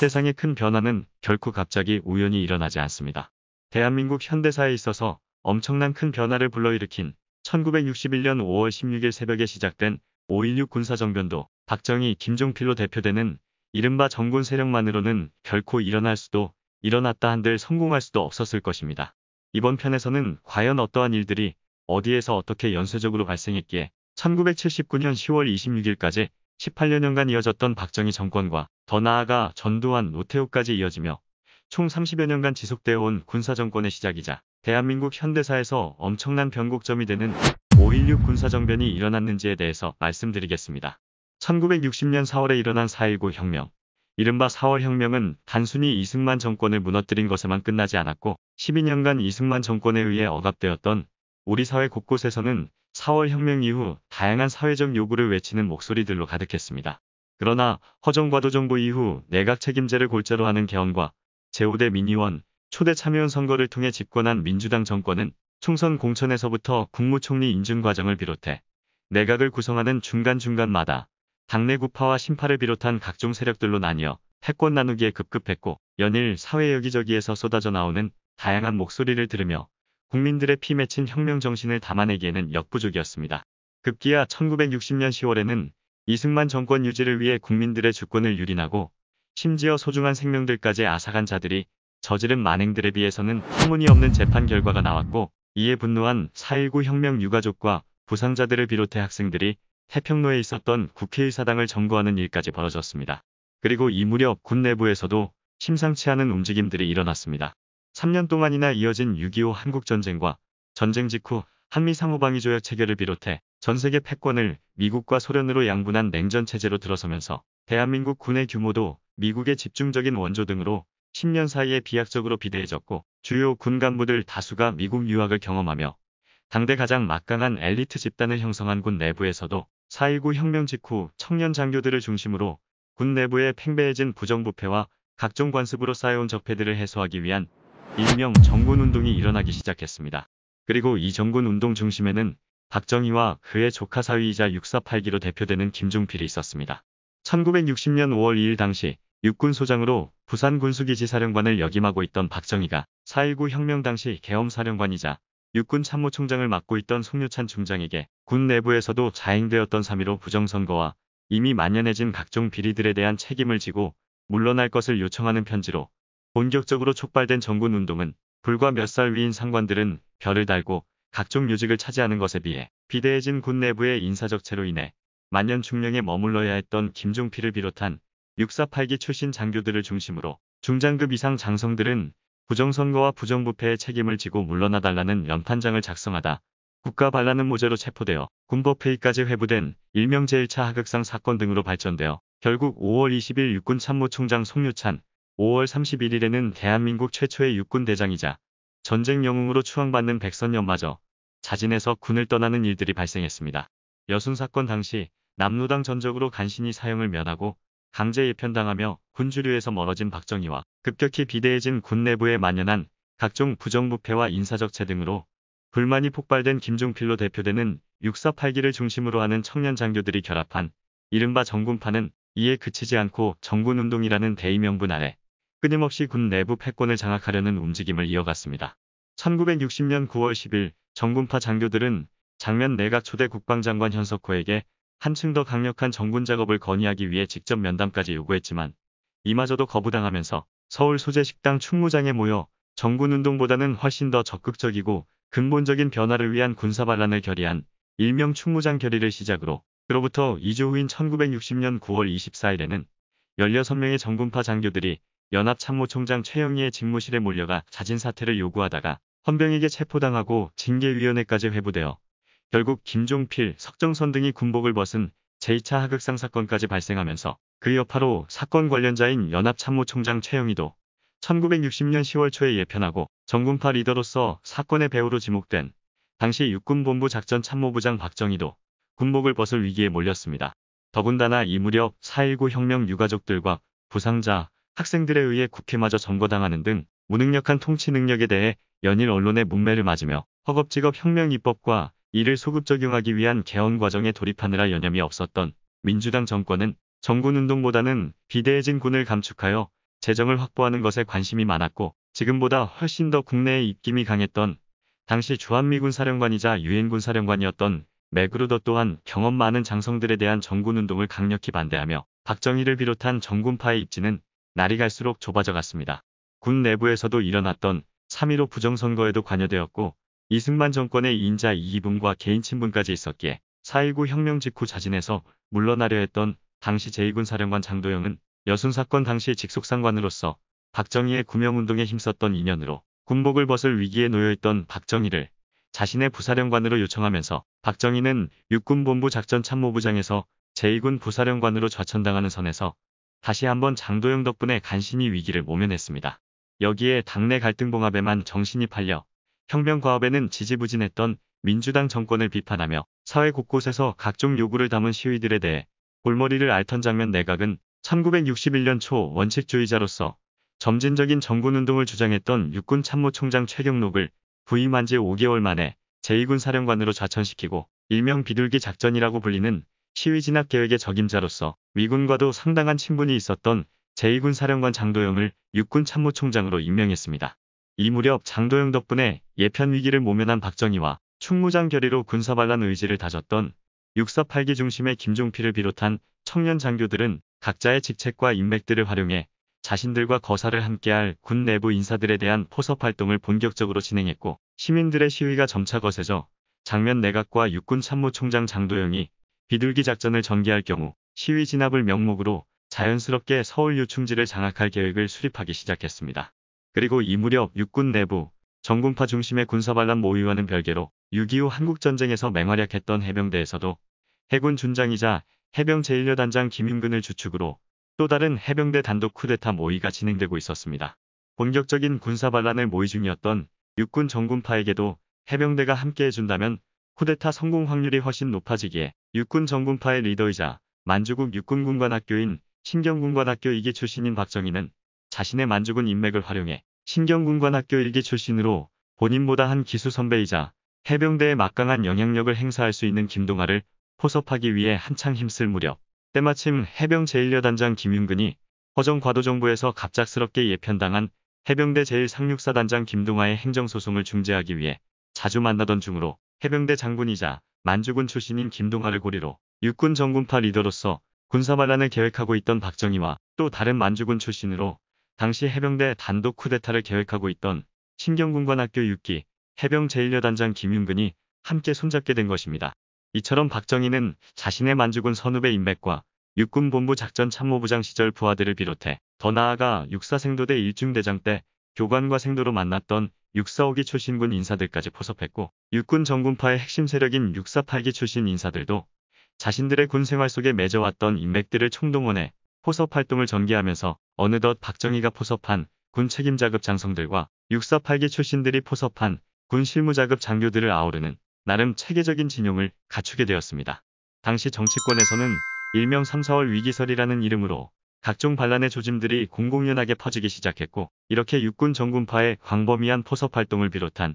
세상의 큰 변화는 결코 갑자기 우연히 일어나지 않습니다. 대한민국 현대사에 있어서 엄청난 큰 변화를 불러일으킨 1961년 5월 16일 새벽에 시작된 5.16 군사정변도 박정희, 김종필로 대표되는 이른바 정군 세력만으로는 결코 일어날 수도 일어났다 한들 성공할 수도 없었을 것입니다. 이번 편에서는 과연 어떠한 일들이 어디에서 어떻게 연쇄적으로 발생했기에 1979년 10월 26일까지 18년간 이어졌던 박정희 정권과 더 나아가 전두환 노태우까지 이어지며 총 30여 년간 지속되어 온 군사정권의 시작이자 대한민국 현대사에서 엄청난 변곡점이 되는 5.16 군사정변이 일어났는지에 대해서 말씀드리겠습니다. 1960년 4월에 일어난 4.19 혁명, 이른바 4월 혁명은 단순히 이승만 정권을 무너뜨린 것에만 끝나지 않았고 12년간 이승만 정권에 의해 억압되었던 우리 사회 곳곳에서는 4월 혁명 이후 다양한 사회적 요구를 외치는 목소리들로 가득했습니다. 그러나 허정과도 정부 이후 내각 책임제를 골자로 하는 개헌과 제5대 민의원, 초대 참여원 선거를 통해 집권한 민주당 정권은 총선 공천에서부터 국무총리 인준 과정을 비롯해 내각을 구성하는 중간중간마다 당내 구파와 신파를 비롯한 각종 세력들로 나뉘어 패권 나누기에 급급했고 연일 사회 여기저기에서 쏟아져 나오는 다양한 목소리를 들으며 국민들의 피 맺힌 혁명 정신을 담아내기에는 역부족이었습니다. 급기야 1960년 10월에는 이승만 정권 유지를 위해 국민들의 주권을 유린하고 심지어 소중한 생명들까지 앗아간 자들이 저지른 만행들에 비해서는 터무니없는 재판 결과가 나왔고 이에 분노한 4.19 혁명 유가족과 부상자들을 비롯해 학생들이 태평로에 있었던 국회의사당을 점거하는 일까지 벌어졌습니다. 그리고 이 무렵 군 내부에서도 심상치 않은 움직임들이 일어났습니다. 3년 동안이나 이어진 6.25 한국전쟁과 전쟁 직후 한미 상호방위조약 체결을 비롯해 전 세계 패권을 미국과 소련으로 양분한 냉전 체제로 들어서면서 대한민국 군의 규모도 미국의 집중적인 원조 등으로 10년 사이에 비약적으로 비대해졌고 주요 군 간부들 다수가 미국 유학을 경험하며 당대 가장 막강한 엘리트 집단을 형성한 군 내부에서도 4.19 혁명 직후 청년 장교들을 중심으로 군 내부에 팽배해진 부정부패와 각종 관습으로 쌓여온 적폐들을 해소하기 위한 일명 정군운동이 일어나기 시작했습니다. 그리고 이 정군운동 중심에는 박정희와 그의 조카 사위이자 6 4 8기로 대표되는 김종필이 있었습니다. 1960년 5월 2일 당시 육군소장으로 부산군수기지 사령관을 역임하고 있던 박정희가 4.19 혁명 당시 계엄사령관이자 육군 참모총장을 맡고 있던 송유찬 중장에게 군 내부에서도 자행되었던 3.15 부정선거와 이미 만연해진 각종 비리들에 대한 책임을 지고 물러날 것을 요청하는 편지로 본격적으로 촉발된 정군 운동은 불과 몇 살 위인 상관들은 별을 달고 각종 요직을 차지하는 것에 비해 비대해진 군 내부의 인사적체로 인해 만년 중령에 머물러야 했던 김종필을 비롯한 648기 출신 장교들을 중심으로 중장급 이상 장성들은 부정선거와 부정부패의 책임을 지고 물러나달라는 연판장을 작성하다 국가 반란은 모자로 체포되어 군법회의까지 회부된 일명 제1차 하극상 사건 등으로 발전되어 결국 5월 20일 육군 참모총장 송유찬, 5월 31일에는 대한민국 최초의 육군 대장이자 전쟁 영웅으로 추앙받는 백선연마저 자진해서 군을 떠나는 일들이 발생했습니다. 여순 사건 당시 남로당 전적으로 간신히 사형을 면하고 강제 예편당하며 군주류에서 멀어진 박정희와 급격히 비대해진 군 내부에 만연한 각종 부정부패와 인사적체 등으로 불만이 폭발된 김종필로 대표되는 6 4 8기를 중심으로 하는 청년 장교들이 결합한 이른바 정군파는 이에 그치지 않고 정군운동이라는 대의명분 아래 끊임없이 군 내부 패권을 장악하려는 움직임을 이어갔습니다. 1960년 9월 10일 정군파 장교들은 장면 내각 초대 국방장관 현석호에게 한층 더 강력한 정군 작업을 건의하기 위해 직접 면담까지 요구했지만 이마저도 거부당하면서 서울 소재 식당 충무장에 모여 정군 운동보다는 훨씬 더 적극적이고 근본적인 변화를 위한 군사 반란을 결의한 일명 충무장 결의를 시작으로 그로부터 2주 후인 1960년 9월 24일에는 16명의 정군파 장교들이 연합참모총장 최영희의 집무실에 몰려가 자진사퇴를 요구하다가 헌병에게 체포당하고 징계위원회까지 회부되어 결국 김종필, 석정선 등이 군복을 벗은 제2차 하극상 사건까지 발생하면서 그 여파로 사건 관련자인 연합참모총장 최영희도 1960년 10월 초에 예편하고 정군파 리더로서 사건의 배후로 지목된 당시 육군본부 작전 참모부장 박정희도 군복을 벗을 위기에 몰렸습니다. 더군다나 이 무렵 4.19 혁명 유가족들과 부상자, 학생들에 의해 국회마저 점거당하는 등 무능력한 통치 능력에 대해 연일 언론의 문매를 맞으며 허겁지겁 혁명 입법과 이를 소급 적용하기 위한 개헌 과정에 돌입하느라 여념이 없었던 민주당 정권은 정군운동보다는 비대해진 군을 감축하여 재정을 확보하는 것에 관심이 많았고 지금보다 훨씬 더 국내에 입김이 강했던 당시 주한미군 사령관이자 유엔군 사령관이었던 맥그루더 또한 경험 많은 장성들에 대한 정군운동을 강력히 반대하며 박정희를 비롯한 정군파의 입지는 날이 갈수록 좁아져 갔습니다. 군 내부에서도 일어났던 3.15 부정선거에도 관여되었고 이승만 정권의 인자 이기분과 개인 친분까지 있었기에 4.19 혁명 직후 자진해서 물러나려 했던 당시 제2군 사령관 장도영은 여순 사건 당시 직속상관으로서 박정희의 구명운동에 힘썼던 인연으로 군복을 벗을 위기에 놓여있던 박정희를 자신의 부사령관으로 요청하면서 박정희는 육군본부 작전참모부장에서 제2군 부사령관으로 좌천당하는 선에서 다시 한번 장도영 덕분에 간신히 위기를 모면했습니다. 여기에 당내 갈등봉합에만 정신이 팔려 혁명과업에는 지지부진했던 민주당 정권을 비판하며 사회 곳곳에서 각종 요구를 담은 시위들에 대해 골머리를 앓던 장면 내각은 1961년 초 원칙주의자로서 점진적인 정군운동을 주장했던 육군 참모총장 최경록을 부임한 지 5개월 만에 제2군 사령관으로 좌천시키고 일명 비둘기 작전이라고 불리는 시위 진압 계획의 적임자로서 미군과도 상당한 친분이 있었던 제2군 사령관 장도영을 육군 참모총장으로 임명했습니다. 이 무렵 장도영 덕분에 예편 위기를 모면한 박정희와 충무장 결의로 군사반란 의지를 다졌던 648기 중심의 김종필을 비롯한 청년 장교들은 각자의 직책과 인맥들을 활용해 자신들과 거사를 함께할 군 내부 인사들에 대한 포섭 활동을 본격적으로 진행했고 시민들의 시위가 점차 거세져 장면 내각과 육군 참모총장 장도영이 비둘기 작전을 전개할 경우 시위 진압을 명목으로 자연스럽게 서울 유충지를 장악할 계획을 수립하기 시작했습니다. 그리고 이 무렵 육군 내부 정군파 중심의 군사반란 모의와는 별개로 6.25 한국전쟁에서 맹활약했던 해병대에서도 해군 준장이자 해병 제1여단장 김윤근을 주축으로 또 다른 해병대 단독 쿠데타 모의가 진행되고 있었습니다. 본격적인 군사반란을 모의 중이었던 육군 정군파에게도 해병대가 함께해준다면 쿠데타 성공 확률이 훨씬 높아지기에 육군 전군파의 리더이자 만주국 육군군관학교인 신경군관학교 2기 출신인 박정희는 자신의 만주군 인맥을 활용해 신경군관학교 1기 출신으로 본인보다 한 기수 선배이자 해병대에 막강한 영향력을 행사할 수 있는 김동아를 포섭하기 위해 한창 힘쓸 무렵 때마침 해병 제1여단장 김윤근이 허정 과도정부에서 갑작스럽게 예편당한 해병대 제1상륙사단장 김동아의 행정소송을 중재하기 위해 자주 만나던 중으로 해병대 장군이자 만주군 출신인 김동하를 고리로 육군 전군파 리더로서 군사반란을 계획하고 있던 박정희와 또 다른 만주군 출신으로 당시 해병대 단독 쿠데타를 계획하고 있던 신경군관학교 6기 해병 제1여단장 김윤근이 함께 손잡게 된 것입니다. 이처럼 박정희는 자신의 만주군 선후배 인맥과 육군본부 작전 참모부장 시절 부하들을 비롯해 더 나아가 육사생도대 일중대장 때 교관과 생도로 만났던 6 4 5기 출신군 인사들까지 포섭했고 육군 정군파의 핵심 세력인 6 4 8기 출신 인사들도 자신들의 군 생활 속에 맺어왔던 인맥들을 총동원해 포섭 활동을 전개하면서 어느덧 박정희가 포섭한 군 책임자급 장성들과 6 4 8기 출신들이 포섭한 군 실무자급 장교들을 아우르는 나름 체계적인 진용을 갖추게 되었습니다. 당시 정치권에서는 일명 3, 4월 위기설이라는 이름으로 각종 반란의 조짐들이 공공연하게 퍼지기 시작했고 이렇게 육군 정군파의 광범위한 포섭활동을 비롯한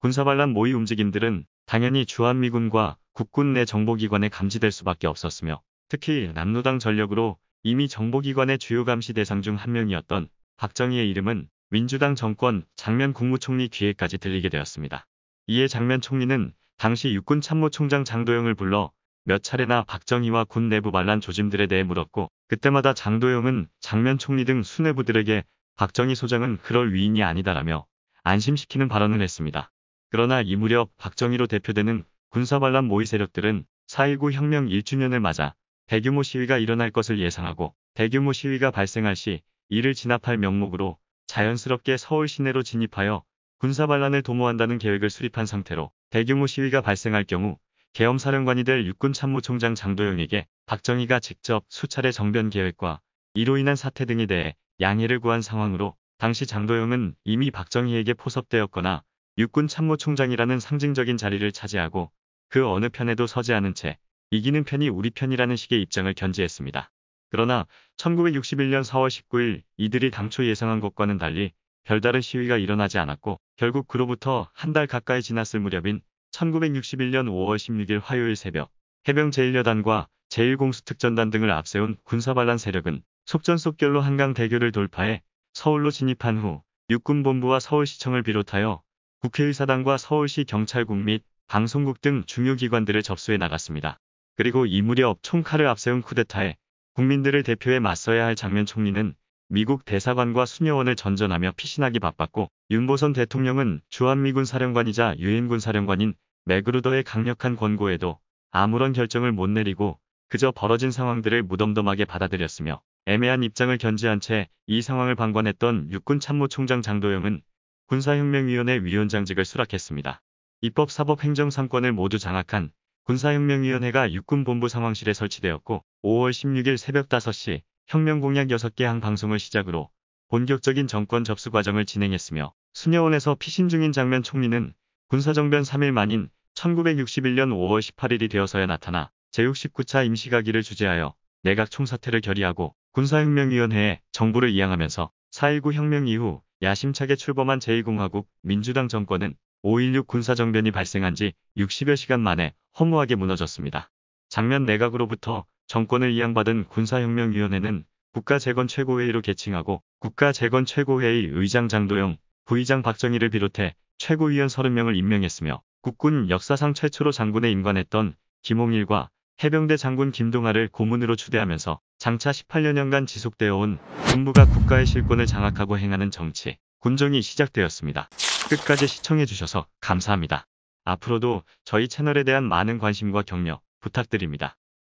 군사반란 모의 움직임들은 당연히 주한미군과 국군 내 정보기관에 감지될 수밖에 없었으며 특히 남로당 전력으로 이미 정보기관의 주요 감시 대상 중 한 명이었던 박정희의 이름은 민주당 정권 장면 국무총리 귀에까지 들리게 되었습니다. 이에 장면 총리는 당시 육군 참모총장 장도영을 불러 몇 차례나 박정희와 군 내부 반란 조짐들에 대해 물었고 그때마다 장도영은 장면 총리 등 수뇌부들에게 박정희 소장은 그럴 위인이 아니다라며 안심시키는 발언을 했습니다. 그러나 이 무렵 박정희로 대표되는 군사반란 모의 세력들은 4.19 혁명 1주년을 맞아 대규모 시위가 일어날 것을 예상하고 대규모 시위가 발생할 시 이를 진압할 명목으로 자연스럽게 서울 시내로 진입하여 군사반란을 도모한다는 계획을 수립한 상태로 대규모 시위가 발생할 경우 계엄사령관이 될 육군참모총장 장도영에게 박정희가 직접 수차례 정변 계획과 이로 인한 사태 등에 대해 양해를 구한 상황으로 당시 장도영은 이미 박정희에게 포섭되었거나 육군참모총장이라는 상징적인 자리를 차지하고 그 어느 편에도 서지 않은 채 이기는 편이 우리 편이라는 식의 입장을 견지했습니다. 그러나 1961년 4월 19일 이들이 당초 예상한 것과는 달리 별다른 시위가 일어나지 않았고 결국 그로부터 한 달 가까이 지났을 무렵인 1961년 5월 16일 화요일 새벽 해병 제1여단과 제1공수특전단 등을 앞세운 군사반란 세력은 속전속결로 한강 대교를 돌파해 서울로 진입한 후 육군본부와 서울시청을 비롯하여 국회의사당과 서울시 경찰국 및 방송국 등 중요기관들을 접수해 나갔습니다. 그리고 이 무렵 총칼을 앞세운 쿠데타에 국민들을 대표해 맞서야 할 장면 총리는 미국 대사관과 수녀원을 전전하며 피신하기 바빴고 윤보선 대통령은 주한미군 사령관이자 유엔군 사령관인 맥그루더의 강력한 권고에도 아무런 결정을 못 내리고 그저 벌어진 상황들을 무덤덤하게 받아들였으며 애매한 입장을 견지한 채 이 상황을 방관했던 육군 참모총장 장도영은 군사혁명위원회 위원장직을 수락했습니다. 입법, 사법, 행정 3권을 모두 장악한 군사혁명위원회가 육군본부 상황실에 설치되었고 5월 16일 새벽 5시 혁명공약 6개 항 방송을 시작으로 본격적인 정권 접수 과정을 진행했으며 수녀원에서 피신 중인 장면 총리는 군사정변 3일 만인 1961년 5월 18일이 되어서야 나타나 제69차 임시가기를 주재하여 내각 총사태를 결의하고 군사혁명위원회에 정부를 이양하면서 4.19 혁명 이후 야심차게 출범한 제2공화국 민주당 정권은 5.16 군사정변이 발생한 지 60여 시간 만에 허무하게 무너졌습니다. 장면 내각으로부터 정권을 이양받은 군사혁명위원회는 국가재건최고회의로 개칭하고 국가재건최고회의 의장 장도영, 부의장 박정희를 비롯해 최고위원 30명을 임명했으며 국군 역사상 최초로 장군에 임관했던 김홍일과 해병대 장군 김동아를 고문으로 추대하면서 장차 18년간 지속되어 온 군부가 국가의 실권을 장악하고 행하는 정치, 군정이 시작되었습니다. 끝까지 시청해주셔서 감사합니다. 앞으로도 저희 채널에 대한 많은 관심과 격려 부탁드립니다.